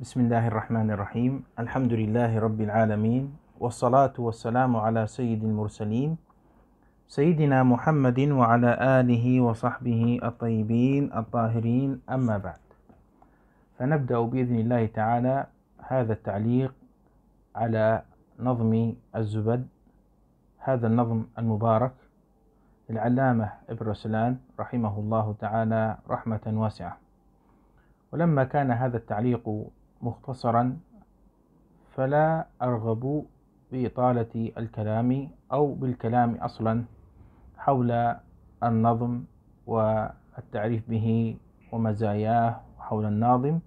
بسم الله الرحمن الرحيم الحمد لله رب العالمين والصلاة والسلام على سيد المرسلين سيدنا محمد وعلى آله وصحبه الطيبين الطاهرين أما بعد فنبدأ بإذن الله تعالى هذا التعليق على نظم الزبد هذا النظم المبارك العلامة ابن رسلان رحمه الله تعالى رحمة واسعة ولما كان هذا التعليق مختصرا فلا أرغب بإطالة الكلام أو بالكلام أصلا حول النظم والتعريف به ومزاياه حول الناظم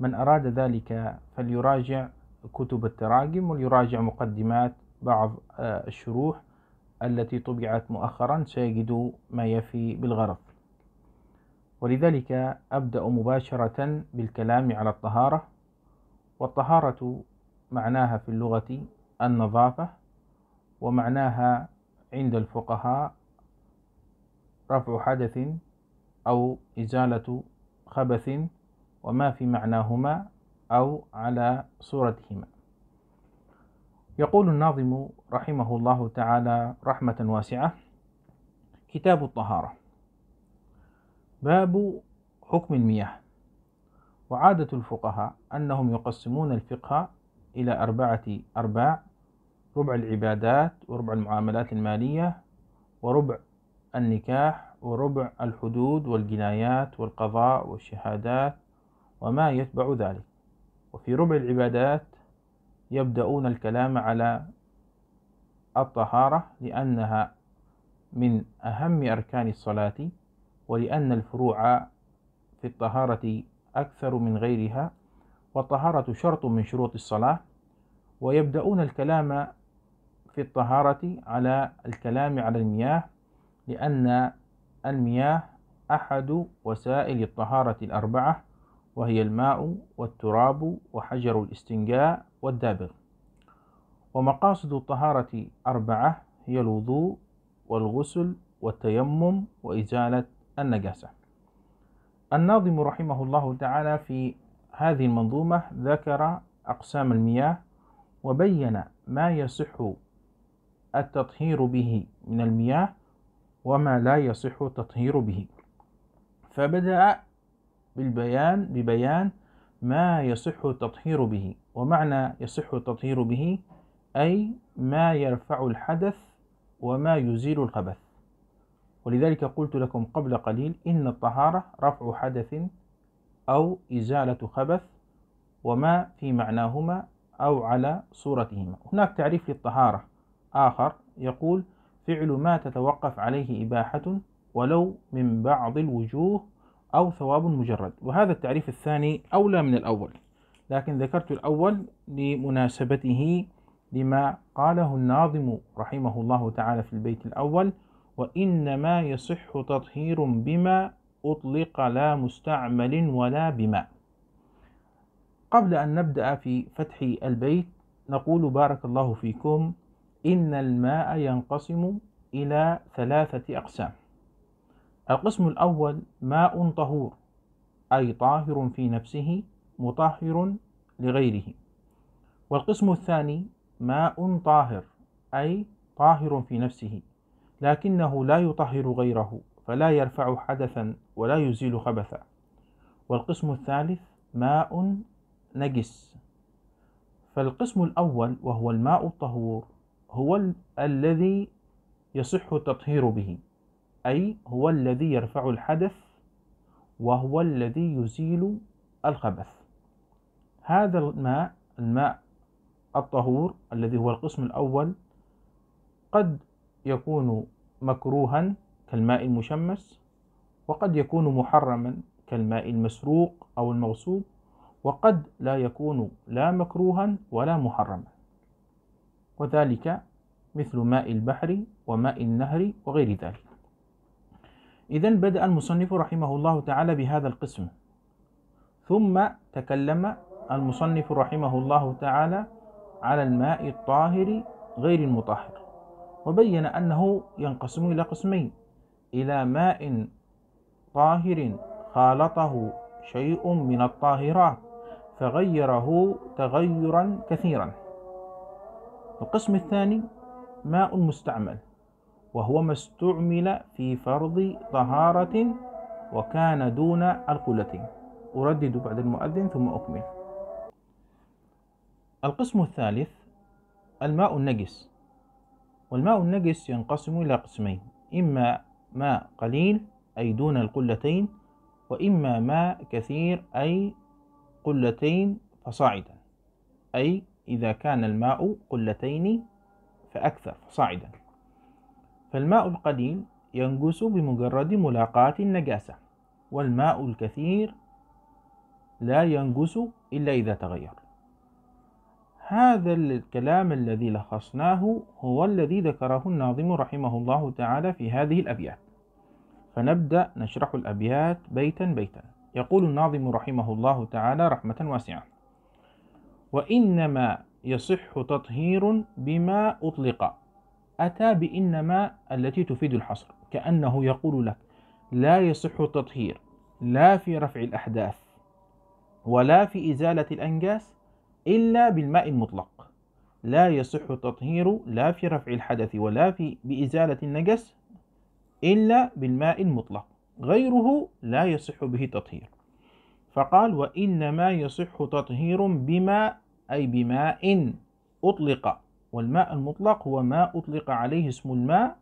من أراد ذلك فليراجع كتب التراجم وليراجع مقدمات بعض آه، الشروح التي طبعت مؤخرا سيجد ما يفي بالغرض ولذلك أبدأ مباشرة بالكلام على الطهارة والطهارة معناها في اللغة النظافة ومعناها عند الفقهاء رفع حدث أو إزالة خبث وما في معناهما أو على صورتهما يقول الناظم رحمه الله تعالى رحمة واسعة كتاب الطهارة باب حكم المياه وعادة الفقهاء أنهم يقسمون الفقه إلى أربعة أرباع ربع العبادات وربع المعاملات المالية وربع النكاح وربع الحدود والجنايات والقضاء والشهادات وما يتبع ذلك وفي ربع العبادات يبدأون الكلام على الطهارة لأنها من أهم أركان الصلاة ولأن الفروع في الطهارة أكثر من غيرها والطهارة شرط من شروط الصلاة ويبدأون الكلام في الطهارة على الكلام على المياه لأن المياه أحد وسائل الطهارة الأربعة وهي الماء والتراب وحجر الاستنجاء والدابغ ومقاصد الطهارة أربعة هي الوضوء والغسل والتيمم وإزالة النجاسة الناظم رحمه الله تعالى في هذه المنظومة ذكر أقسام المياه وبين ما يصح التطهير به من المياه وما لا يصح التطهير به فبدأ بالبيان ببيان ما يصح التطهير به ومعنى يصح التطهير به أي ما يرفع الحدث وما يزيل الخبث ولذلك قلت لكم قبل قليل إن الطهارة رفع حدث أو إزالة خبث وما في معناهما أو على صورتهما هناك تعريف للطهارة آخر يقول فعل ما تتوقف عليه إباحة ولو من بعض الوجوه أو ثواب مجرد وهذا التعريف الثاني أولى من الأول لكن ذكرت الأول لمناسبته لما قاله الناظم رحمه الله تعالى في البيت الأول وإنما يصح تطهير بما أطلق لا مستعمل ولا بما قبل أن نبدأ في فتح البيت نقول بارك الله فيكم إن الماء ينقسم إلى ثلاثة أقسام القسم الأول ماء طهور أي طاهر في نفسه مطهر لغيره والقسم الثاني ماء طاهر أي طاهر في نفسه لكنه لا يطهر غيره فلا يرفع حدثا ولا يزيل خبثا والقسم الثالث ماء نجس فالقسم الأول وهو الماء الطهور هو الذي يصح التطهير به أي هو الذي يرفع الحدث وهو الذي يزيل الخبث هذا الماء الماء الطهور الذي هو القسم الأول قد يكون مكروها كالماء المشمس وقد يكون محرما كالماء المسروق أو المغصوب وقد لا يكون لا مكروها ولا محرما وذلك مثل ماء البحر وماء النهر وغير ذلك إذا بدأ المصنف رحمه الله تعالى بهذا القسم ثم تكلم المصنف رحمه الله تعالى على الماء الطاهر غير المطهر وبين أنه ينقسم إلى قسمين إلى ماء طاهر خالطه شيء من الطاهرات فغيره تغيرا كثيرا القسم الثاني ماء مستعمل وهو ما استعمل في فرض طهارة وكان دون القلة أردد بعد المؤذن ثم أكمل القسم الثالث الماء النجس والماء النجس ينقسم إلى قسمين إما ماء قليل أي دون القلتين وإما ماء كثير أي قلتين فصاعدا أي إذا كان الماء قلتين فأكثر فصاعدا فالماء القليل ينجس بمجرد ملاقاة النجاسة والماء الكثير لا ينجس إلا إذا تغير هذا الكلام الذي لخصناه هو الذي ذكره الناظم رحمه الله تعالى في هذه الأبيات فنبدأ نشرح الأبيات بيتا بيتا يقول الناظم رحمه الله تعالى رحمة واسعة وإنما يصح تطهير بما أطلق أتى بإنما التي تفيد الحصر كأنه يقول لك لا يصح التطهير لا في رفع الأحداث ولا في إزالة الأنجاس إلا بالماء المطلق لا يصح التطهير لا في رفع الحدث ولا في بإزالة النجس إلا بالماء المطلق غيره لا يصح به تطهير فقال وإنما يصح تطهير بماء أي بماء أطلق والماء المطلق هو ما أطلق عليه اسم الماء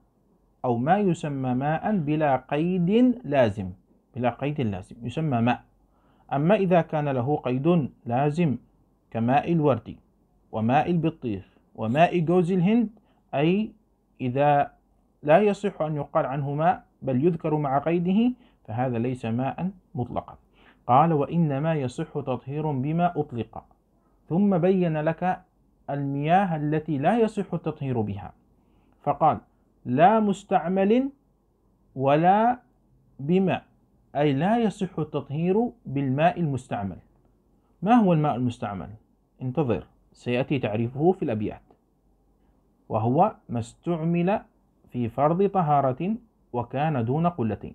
أو ما يسمى ماء بلا قيد لازم بلا قيد لازم يسمى ماء أما إذا كان له قيد لازم كماء الورد وماء البطيخ وماء جوز الهند أي إذا لا يصح أن يقال عنه ماء بل يذكر مع قيده فهذا ليس ماء مطلقا قال وإنما يصح تطهير بما أطلق ثم بين لك المياه التي لا يصح التطهير بها فقال لا مستعمل ولا بماء أي لا يصح التطهير بالماء المستعمل ما هو الماء المستعمل انتظر سيأتي تعريفه في الأبيات وهو ما استعمل في فرض طهارة وكان دون قلتين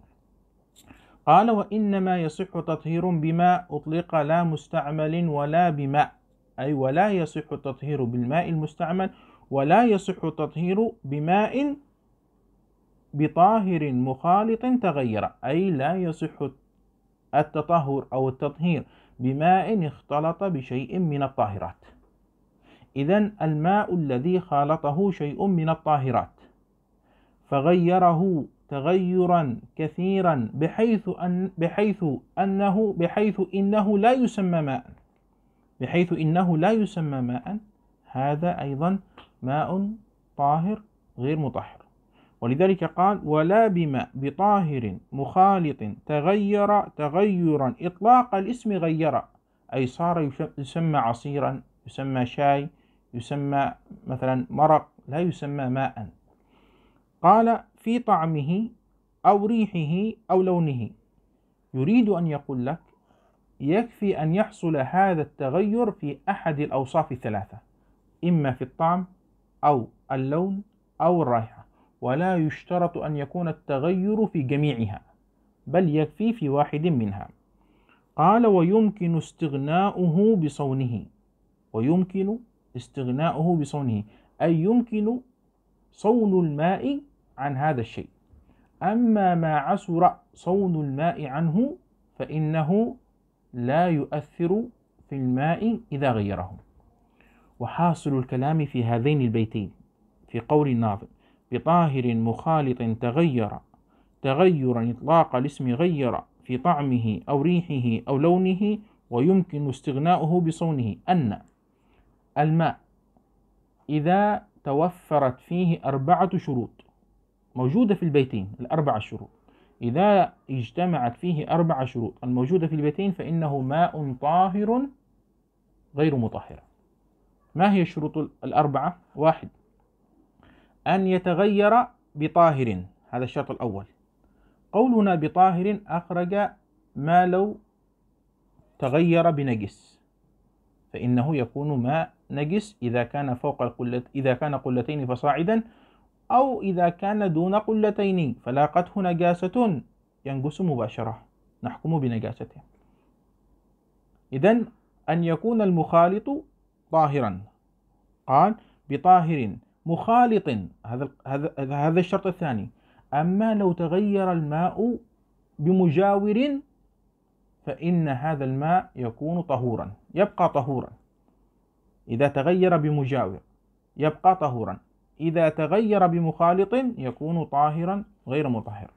قال وإنما يصح تطهير بماء أطلق لا مستعمل ولا بماء أي ولا يصح التطهير بالماء المستعمل ولا يصح التطهير بماء بطاهر مخالط تغير أي لا يصح التطهر أو التطهير بماء اختلط بشيء من الطاهرات إذا الماء الذي خالطه شيء من الطاهرات فغيره تغيرا كثيرا بحيث أن بحيث أنه بحيث إنه لا يسمى ماء بحيث إنه لا يسمى ماء هذا أيضا ماء طاهر غير مطهر ولذلك قال ولا بماء بطاهر مخالط تغير تغيرا إطلاق الاسم غير أي صار يسمى عصيرا يسمى شاي يسمى مثلا مرق لا يسمى ماء قال في طعمه أو ريحه أو لونه يريد أن يقول لك يكفي أن يحصل هذا التغير في أحد الأوصاف الثلاثة إما في الطعم أو اللون أو الرائحة ولا يشترط أن يكون التغير في جميعها بل يكفي في واحد منها قال ويمكن استغناؤه بصونه ويمكن استغناؤه بصونه أي يمكن صون الماء عن هذا الشيء أما ما عسر صون الماء عنه فإنه لا يؤثر في الماء إذا غيره وحاصل الكلام في هذين البيتين في قول الناظم بطاهر مخالط تغير تغيرا إطلاق الاسم غير في طعمه أو ريحه أو لونه ويمكن استغناؤه بصونه أن الماء إذا توفرت فيه أربعة شروط موجودة في البيتين الأربعة شروط إذا اجتمعت فيه أربعة شروط الموجودة في البيتين فإنه ماء طاهر غير مطهر ما هي الشروط الأربعة؟ واحد أن يتغير بطاهر هذا الشرط الأول قولنا بطاهر أخرج ما لو تغير بنجس فإنه يكون ما نجس إذا كان فوق القلة إذا كان قلتين فصاعدا أو إذا كان دون قلتين فلاقته نجاسة ينجس مباشرة نحكم بنجاسته إذا أن يكون المخالط طاهرا قال بطاهر مخالط هذا هذا الشرط الثاني أما لو تغير الماء بمجاور فإن هذا الماء يكون طهورا يبقى طهورا إذا تغير بمجاور يبقى طهورا إذا تغير بمخالط يكون طاهرا غير مطهر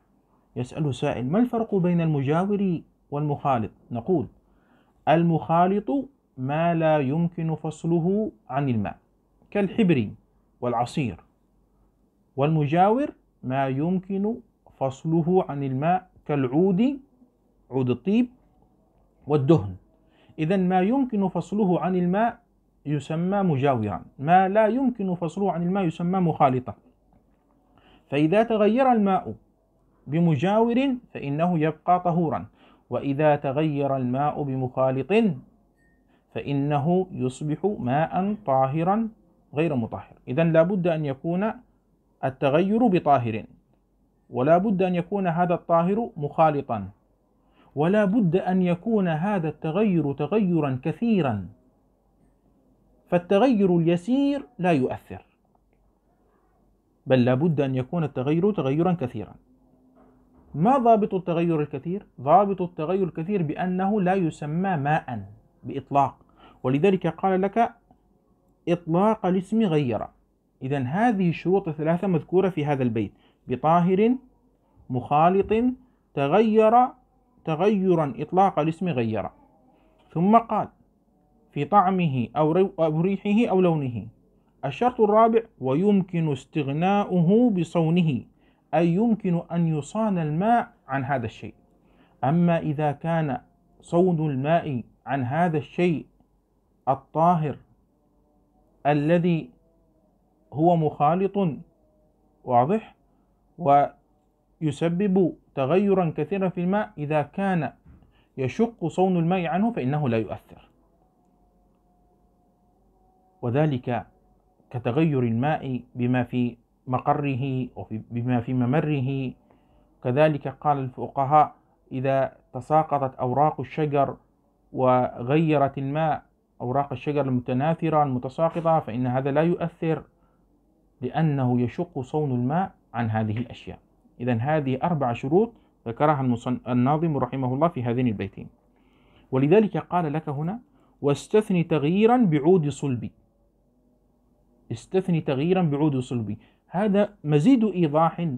يسأل سائل ما الفرق بين المجاور والمخالط نقول المخالط ما لا يمكن فصله عن الماء كالحبر والعصير والمجاور ما يمكن فصله عن الماء كالعود عود الطيب والدهن إذا ما يمكن فصله عن الماء يسمى مجاورا ما لا يمكن فصله عن الماء يسمى مخالطة فإذا تغير الماء بمجاور فإنه يبقى طهورا وإذا تغير الماء بمخالط فإنه يصبح ماء طاهرا غير مطهر إذا لابد أن يكون التغير بطاهر ولا بد أن يكون هذا الطاهر مخالطا ولا بد أن يكون هذا التغير تغيرا كثيرا فالتغير اليسير لا يؤثر بل لابد أن يكون التغير تغيرا كثيرا ما ضابط التغير الكثير؟ ضابط التغير الكثير بأنه لا يسمى ماء بإطلاق ولذلك قال لك إطلاق الاسم غير إذا هذه الشروط الثلاثة مذكورة في هذا البيت بطاهر مخالط تغير تغيرا إطلاق الاسم غير ثم قال في طعمه أو ريحه أو لونه الشرط الرابع ويمكن استغناؤه بصونه أي يمكن أن يصان الماء عن هذا الشيء أما إذا كان صون الماء عن هذا الشيء الطاهر الذي هو مخالط واضح ويسبب تغيرا كثيرا في الماء إذا كان يشق صون الماء عنه فإنه لا يؤثر وذلك كتغير الماء بما في مقره وبما في ممره كذلك قال الفقهاء إذا تساقطت أوراق الشجر وغيرت الماء أوراق الشجر المتناثرة المتساقطة فإن هذا لا يؤثر لأنه يشق صون الماء عن هذه الأشياء إذا هذه أربع شروط ذكرها الناظم رحمه الله في هذين البيتين ولذلك قال لك هنا واستثني تغييرا بعود صلبي استثني تغييرا بعود صلبي هذا مزيد إيضاح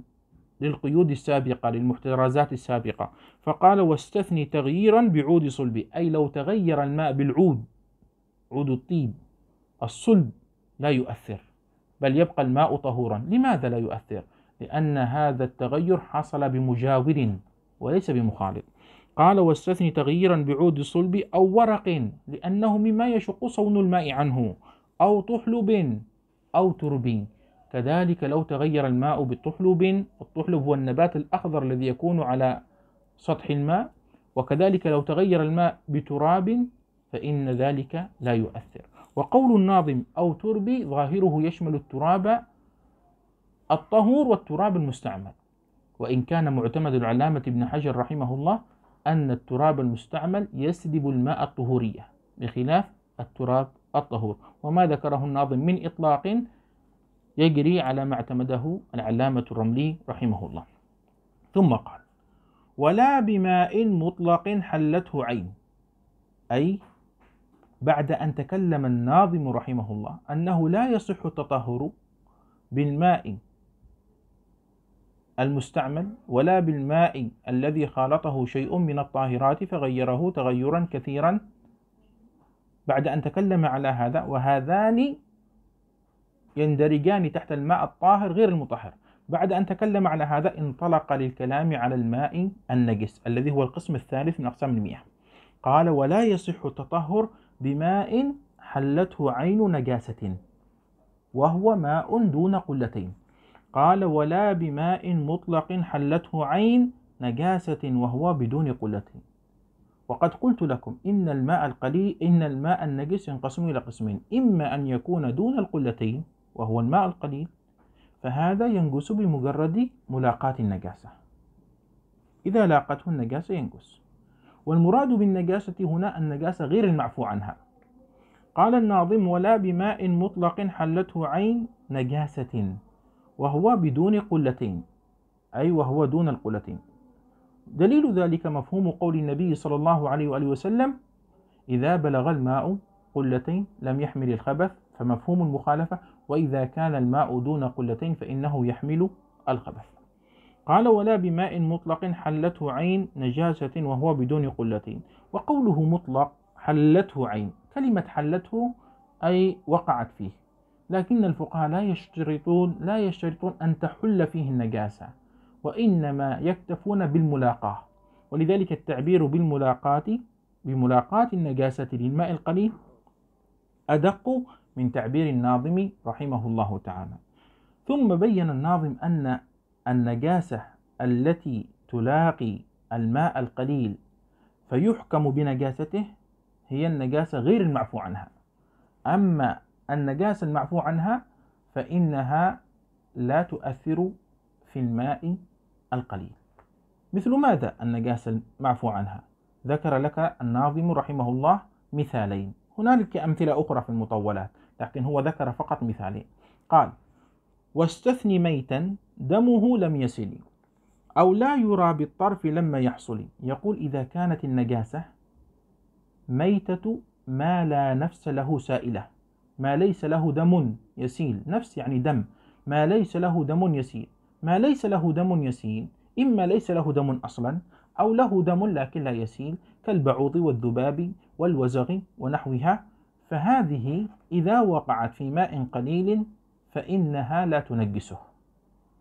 للقيود السابقة للمحترزات السابقة فقال واستثني تغييرا بعود صلبي أي لو تغير الماء بالعود عود الطيب الصلب لا يؤثر بل يبقى الماء طهورا لماذا لا يؤثر؟ لأن هذا التغير حصل بمجاور وليس بمخالط قال واستثني تغييرا بعود صلب أو ورق لأنه مما يشق صون الماء عنه أو طحلب أو ترب كذلك لو تغير الماء بطحلب الطحلب هو النبات الأخضر الذي يكون على سطح الماء وكذلك لو تغير الماء بتراب فإن ذلك لا يؤثر وقول الناظم أو تربي ظاهره يشمل التراب الطهور والتراب المستعمل وإن كان معتمد العلامة ابن حجر رحمه الله أن التراب المستعمل يسلب الماء الطهورية بخلاف التراب الطهور وما ذكره الناظم من إطلاق يجري على ما اعتمده العلامة الرملي رحمه الله ثم قال ولا بماء مطلق حلته عين أي بعد أن تكلم الناظم رحمه الله أنه لا يصح التطهر بالماء المستعمل ولا بالماء الذي خالطه شيء من الطاهرات فغيره تغيرا كثيرا بعد أن تكلم على هذا وهذان يندرجان تحت الماء الطاهر غير المطهر بعد أن تكلم على هذا انطلق للكلام على الماء النجس الذي هو القسم الثالث من أقسام المياه قال ولا يصح التطهر بماء حلته عين نجاسة وهو ماء دون قلتين قال ولا بماء مطلق حلته عين نجاسة وهو بدون قلتين وقد قلت لكم إن الماء القليل إن الماء النجس ينقسم إلى قسمين إما أن يكون دون القلتين وهو الماء القليل فهذا ينجس بمجرد ملاقاة النجاسة إذا لاقته النجاسة ينجس والمراد بالنجاسة هنا النجاسة غير المعفو عنها قال الناظم ولا بماء مطلق حلته عين نجاسة وهو بدون قلتين أي وهو دون القلتين دليل ذلك مفهوم قول النبي صلى الله عليه وآله وسلم إذا بلغ الماء قلتين لم يحمل الخبث فمفهوم المخالفة وإذا كان الماء دون قلتين فإنه يحمل الخبث قال ولا بماء مطلق حلته عين نجاسة وهو بدون قلتين وقوله مطلق حلته عين كلمة حلته أي وقعت فيه لكن الفقهاء لا يشترطون لا يشترطون أن تحل فيه النجاسة وإنما يكتفون بالملاقاة ولذلك التعبير بالملاقاة بملاقاة النجاسة للماء القليل أدق من تعبير الناظم رحمه الله تعالى ثم بين الناظم أن النجاسة التي تلاقي الماء القليل فيحكم بنجاسته هي النجاسة غير المعفو عنها أما النجاسة المعفو عنها فإنها لا تؤثر في الماء القليل مثل ماذا النجاسة المعفو عنها ذكر لك الناظم رحمه الله مثالين هنالك أمثلة أخرى في المطولات لكن هو ذكر فقط مثالين قال واستثني ميتا دمه لم يسل أو لا يرى بالطرف لما يحصل يقول إذا كانت النجاسة ميتة ما لا نفس له سائلة ما ليس له دم يسيل نفس يعني دم ما ليس له دم يسيل ما ليس له دم يسيل إما ليس له دم أصلا أو له دم لكن لا يسيل كالبعوض والذباب والوزغ ونحوها فهذه إذا وقعت في ماء قليل فإنها لا تنجسه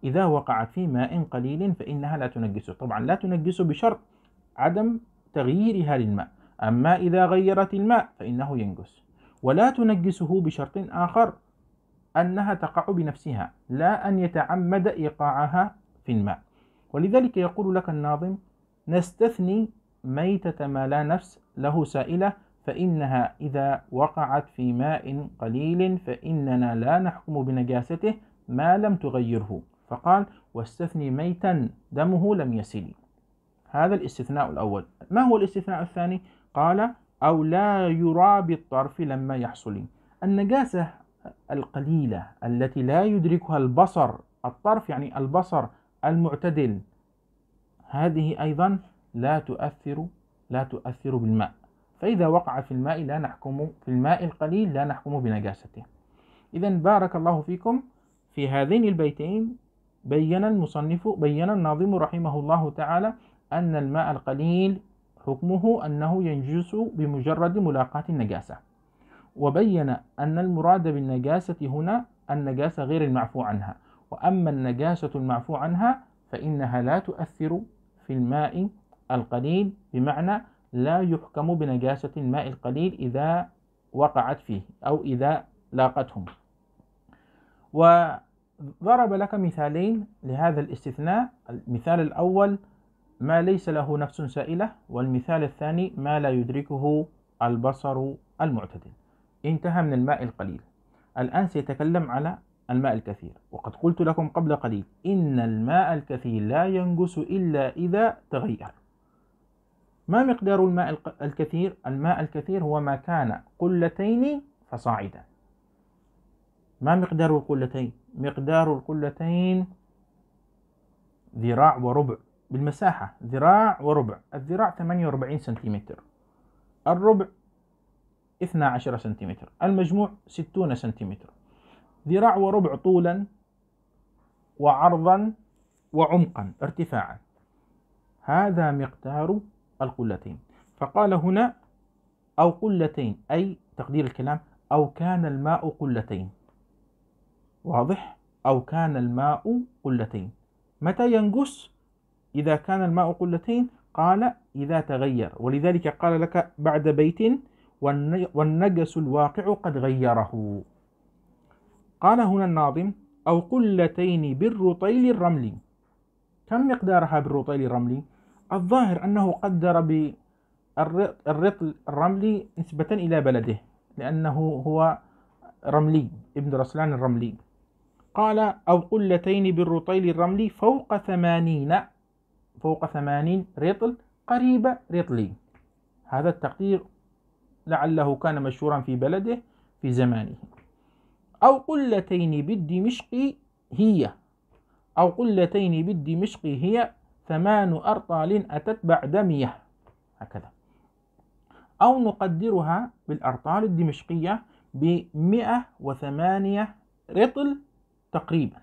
إذا وقعت في ماء قليل فإنها لا تنجسه طبعا لا تنجسه بشرط عدم تغييرها للماء أما إذا غيرت الماء فإنه ينجس ولا تنجسه بشرط آخر أنها تقع بنفسها لا أن يتعمد إيقاعها في الماء ولذلك يقول لك الناظم نستثني ميتة ما لا نفس له سائلة فإنها إذا وقعت في ماء قليل فإننا لا نحكم بنجاسته ما لم تغيره فقال واستثني ميتا دمه لم يسل هذا الاستثناء الأول ما هو الاستثناء الثاني؟ قال أو لا يرى بالطرف لما يحصل النجاسة القليلة التي لا يدركها البصر الطرف يعني البصر المعتدل هذه أيضا لا تؤثر لا تؤثر بالماء فإذا وقع في الماء لا نحكم في الماء القليل لا نحكم بنجاسته إذا بارك الله فيكم في هذين البيتين بين المصنف بين الناظم رحمه الله تعالى أن الماء القليل حكمه أنه ينجس بمجرد ملاقاة النجاسة وبين أن المراد بالنجاسة هنا النجاسة غير المعفو عنها وأما النجاسة المعفو عنها فإنها لا تؤثر في الماء القليل بمعنى لا يحكم بنجاسة الماء القليل إذا وقعت فيه أو إذا لاقتهم وضرب لك مثالين لهذا الاستثناء المثال الأول ما ليس له نفس سائلة والمثال الثاني ما لا يدركه البصر المعتدل انتهى من الماء القليل الآن سيتكلم على الماء الكثير وقد قلت لكم قبل قليل إن الماء الكثير لا ينجس إلا إذا تغير ما مقدار الماء الكثير الماء الكثير هو ما كان قلتين فصاعدا ما مقدار القلتين مقدار القلتين ذراع وربع بالمساحة ذراع وربع الذراع 48 سنتيمتر الربع 12 سنتيمتر المجموع 60 سنتيمتر ذراع وربع طولا وعرضا وعمقا ارتفاعا هذا مقدار القلتين فقال هنا أو قلتين أي تقدير الكلام أو كان الماء قلتين واضح أو كان الماء قلتين متى ينقص إذا كان الماء قلتين قال إذا تغير ولذلك قال لك بعد بيت والنجس الواقع قد غيره قال هنا الناظم أو قلتين بالرطيل الرملي كم مقدارها بالرطيل الرملي الظاهر أنه قدر بالرطل الرملي نسبة إلى بلده لأنه هو رملي ابن رسلان الرملي قال أو قلتين بالرطيل الرملي فوق ثمانين فوق ثمانين رطل قريب رطلي هذا التقدير لعله كان مشهورا في بلده في زمانه أو قلتين بالدمشق هي أو قلتين بالدمشق هي ثمان أرطال أتت بعد مية هكذا أو نقدرها بالأرطال الدمشقية بمئة وثمانية رطل تقريبا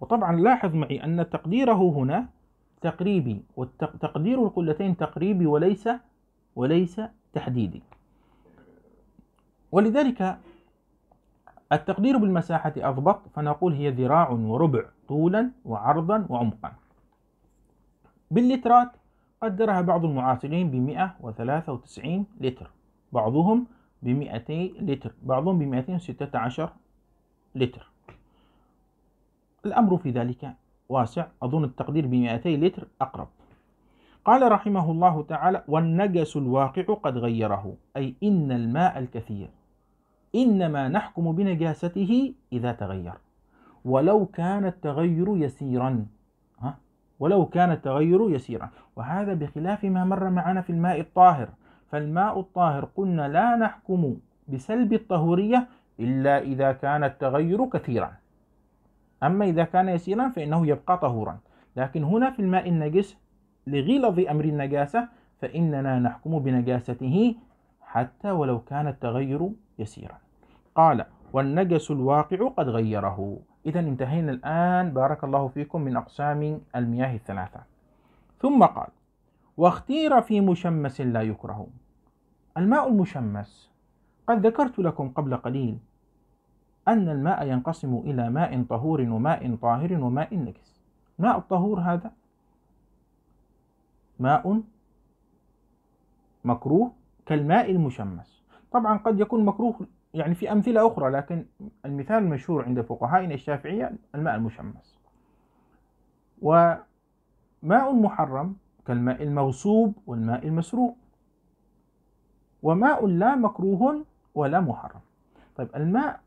وطبعا لاحظ معي أن تقديره هنا تقريبي وتقدير القلتين تقريبي وليس وليس تحديدي ولذلك التقدير بالمساحة أضبط فنقول هي ذراع وربع طولا وعرضا وعمقا باللترات قدرها بعض المعاصرين ب 193 لتر بعضهم ب 200 لتر بعضهم ب 216 لتر الأمر في ذلك واسع أظن التقدير ب 200 لتر أقرب قال رحمه الله تعالى والنجس الواقع قد غيره أي إن الماء الكثير إنما نحكم بنجاسته إذا تغير ولو كان التغير يسيرا ولو كان التغير يسيرا وهذا بخلاف ما مر معنا في الماء الطاهر فالماء الطاهر قلنا لا نحكم بسلب الطهورية إلا إذا كان التغير كثيرا أما إذا كان يسيرا فإنه يبقى طهورا لكن هنا في الماء النجس لغلظ أمر النجاسة فإننا نحكم بنجاسته حتى ولو كان التغير يسيرا قال والنجس الواقع قد غيره إذا انتهينا الآن بارك الله فيكم من أقسام المياه الثلاثة ثم قال واختير في مشمس لا يكره الماء المشمس قد ذكرت لكم قبل قليل أن الماء ينقسم إلى ماء طهور وماء طاهر وماء نجس ماء الطهور هذا ماء مكروه كالماء المشمس طبعا قد يكون مكروه يعني في أمثلة أخرى لكن المثال المشهور عند فقهائنا الشافعية الماء المشمس وماء محرم كالماء المغصوب والماء المسروق وماء لا مكروه ولا محرم طيب الماء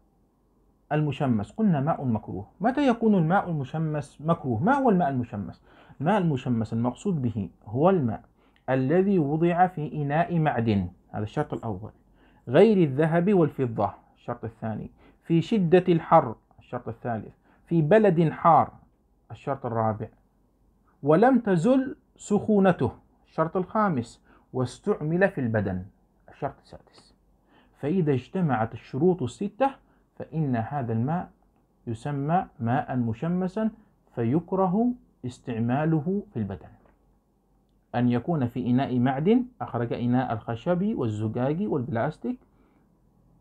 المشمس قلنا ماء مكروه متى يكون الماء المشمس مكروه ما هو الماء المشمس الماء المشمس المقصود به هو الماء الذي وضع في إناء معدن هذا الشرط الأول غير الذهب والفضة الشرط الثاني في شدة الحر الشرط الثالث في بلد حار الشرط الرابع ولم تزل سخونته الشرط الخامس واستعمل في البدن الشرط السادس فإذا اجتمعت الشروط الستة فإن هذا الماء يسمى ماء مشمسا فيكره استعماله في البدن أن يكون في إناء معدن أخرج إناء الخشب والزجاج والبلاستيك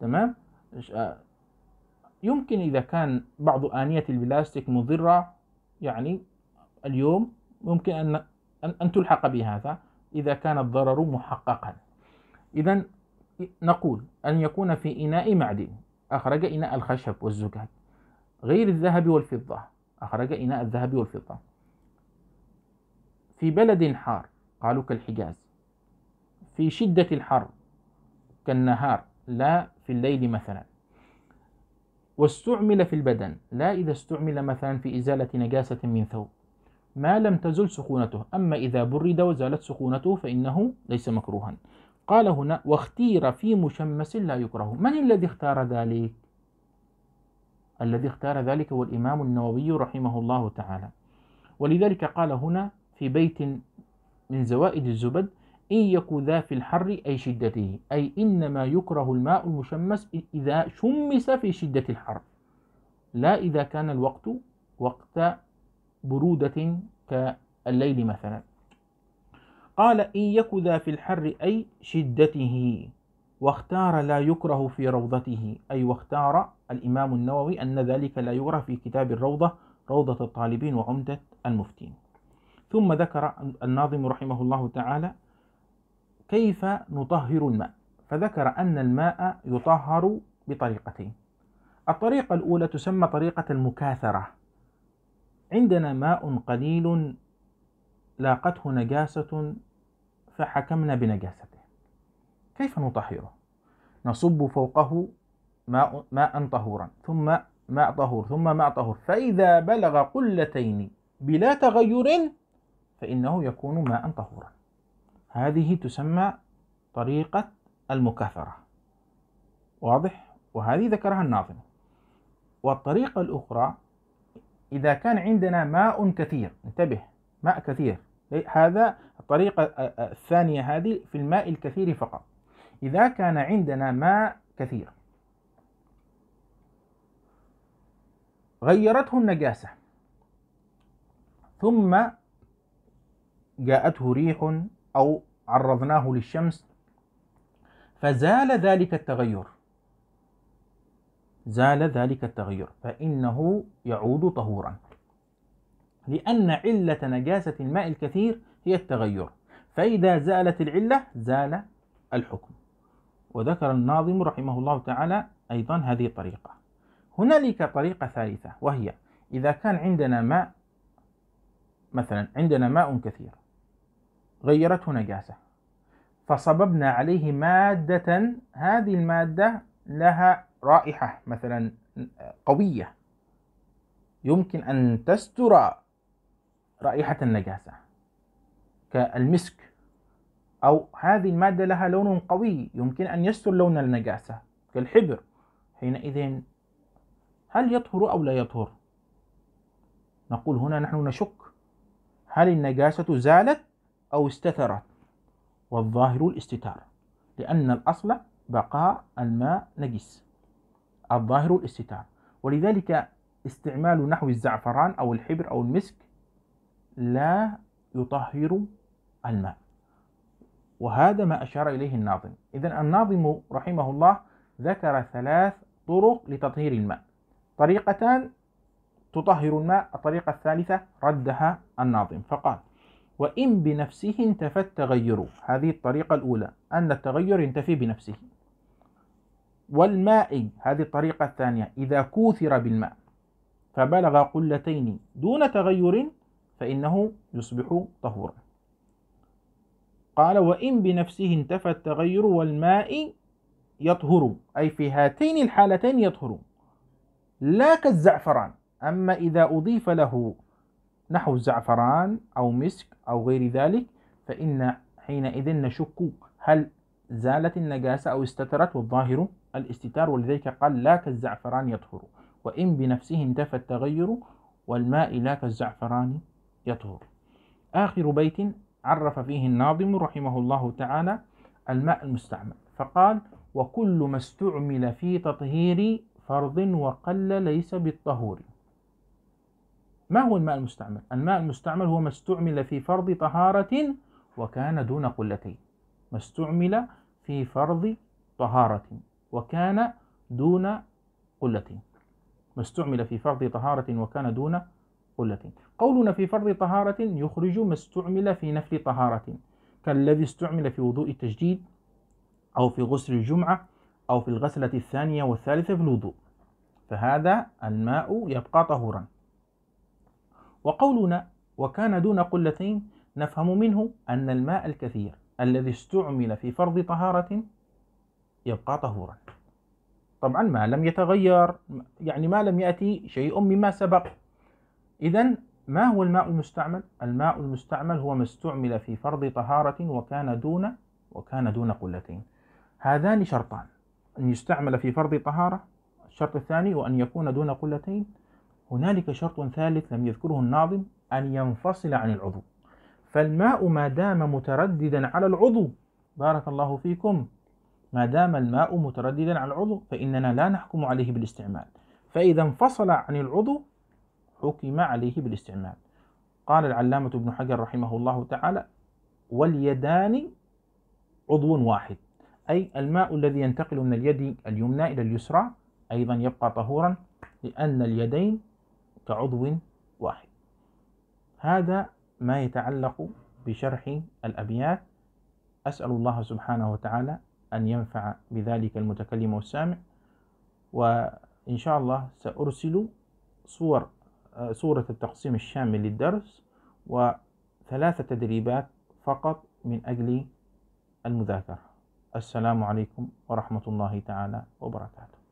تمام آه، يمكن إذا كان بعض آنية البلاستيك مضرة يعني اليوم ممكن أن أن تلحق بهذا إذا كان الضرر محققا إذا نقول أن يكون في إناء معدن أخرج إناء الخشب والزجاج غير الذهب والفضة أخرج إناء الذهب والفضة في بلد حار قالوا كالحجاز في شدة الحر كالنهار لا في الليل مثلا واستعمل في البدن لا إذا استعمل مثلا في إزالة نجاسة من ثوب ما لم تزل سخونته أما إذا برد وزالت سخونته فإنه ليس مكروها قال هنا واختير في مشمس لا يكره من الذي اختار ذلك؟ الذي اختار ذلك هو الإمام النووي رحمه الله تعالى ولذلك قال هنا في بيت من زوائد الزبد إن يك ذا في الحر أي شدته أي إنما يكره الماء المشمس إذا شمس في شدة الحر لا إذا كان الوقت وقت برودة كالليل مثلا قال إن يك ذا في الحر أي شدته واختار لا يكره في روضته أي واختار الإمام النووي أن ذلك لا يكره في كتاب الروضة روضة الطالبين وعمدة المفتين ثم ذكر الناظم رحمه الله تعالى كيف نطهر الماء فذكر أن الماء يطهر بطريقتين الطريقة الأولى تسمى طريقة المكاثرة عندنا ماء قليل لاقته نجاسة فحكمنا بنجاسته كيف نطهره؟ نصب فوقه ماء, ماء طهورا ثم ماء طهور ثم ماء طهور فإذا بلغ قلتين بلا تغير فإنه يكون ماء طهورا هذه تسمى طريقة المكاثرة واضح؟ وهذه ذكرها الناظم والطريقة الأخرى إذا كان عندنا ماء كثير انتبه ماء كثير هذا الطريقة الثانية هذه في الماء الكثير فقط إذا كان عندنا ماء كثير غيرته النجاسة ثم جاءته ريح أو عرضناه للشمس فزال ذلك التغير زال ذلك التغير فإنه يعود طهورا لأن علة نجاسة الماء الكثير هي التغير فإذا زالت العلة زال الحكم وذكر الناظم رحمه الله تعالى أيضا هذه الطريقة هنالك طريقة ثالثة وهي إذا كان عندنا ماء مثلا عندنا ماء كثير غيرته نجاسة فصببنا عليه مادة هذه المادة لها رائحة مثلا قوية يمكن أن تستر رائحة النجاسة كالمسك أو هذه المادة لها لون قوي يمكن أن يستر لون النجاسة كالحبر حينئذ هل يطهر أو لا يطهر؟ نقول هنا نحن نشك هل النجاسة زالت أو استثرت والظاهر الاستتار لأن الأصل بقاء الماء نجس الظاهر الاستتار ولذلك استعمال نحو الزعفران أو الحبر أو المسك لا يطهر الماء وهذا ما أشار إليه الناظم إذا الناظم رحمه الله ذكر ثلاث طرق لتطهير الماء طريقتان تطهر الماء الطريقة الثالثة ردها الناظم فقال وإن بنفسه انتفى التغير هذه الطريقة الأولى أن التغير ينتفي بنفسه والماء هذه الطريقة الثانية إذا كوثر بالماء فبلغ قلتين دون تغير فإنه يصبح طهورا قال وإن بنفسه انتفى التغير والماء يطهر أي في هاتين الحالتين يطهر لا كالزعفران أما إذا أضيف له نحو الزعفران أو مسك أو غير ذلك فإن حينئذ نشك هل زالت النجاسة أو استترت والظاهر الاستتار ولذلك قال لا كالزعفران يطهر وإن بنفسه انتفى التغير والماء لا كالزعفران يطهر آخر بيت عرف فيه الناظم رحمه الله تعالى الماء المستعمل فقال وكل ما استعمل في تطهير فرض وقل ليس بالطهور ما هو الماء المستعمل؟ الماء المستعمل هو ما استعمل في فرض طهارة وكان دون قلتين ما استعمل في فرض طهارة وكان دون قلتين ما استعمل في فرض طهارة وكان دون قلتين قولنا في فرض طهارة يخرج ما استعمل في نفل طهارة كالذي استعمل في وضوء التجديد أو في غسل الجمعة أو في الغسلة الثانية والثالثة في الوضوء فهذا الماء يبقى طهورا وقولنا وكان دون قلتين نفهم منه أن الماء الكثير الذي استعمل في فرض طهارة يبقى طهورا طبعا ما لم يتغير يعني ما لم يأتي شيء مما سبق إذا ما هو الماء المستعمل؟ الماء المستعمل هو ما استعمل في فرض طهارة وكان دون وكان دون قلتين هذان شرطان أن يستعمل في فرض طهارة الشرط الثاني وأن يكون دون قلتين هنالك شرط ثالث لم يذكره الناظم أن ينفصل عن العضو فالماء ما دام مترددا على العضو بارك الله فيكم ما دام الماء مترددا على العضو فإننا لا نحكم عليه بالاستعمال فإذا انفصل عن العضو حكم عليه بالاستعمال قال العلامة ابن حجر رحمه الله تعالى واليدان عضو واحد أي الماء الذي ينتقل من اليد اليمنى إلى اليسرى أيضا يبقى طهورا لأن اليدين كعضو واحد هذا ما يتعلق بشرح الأبيات أسأل الله سبحانه وتعالى أن ينفع بذلك المتكلم والسامع وإن شاء الله سأرسل صور صورة التقسيم الشامل للدرس وثلاث تدريبات فقط من أجل المذاكرة السلام عليكم ورحمة الله تعالى وبركاته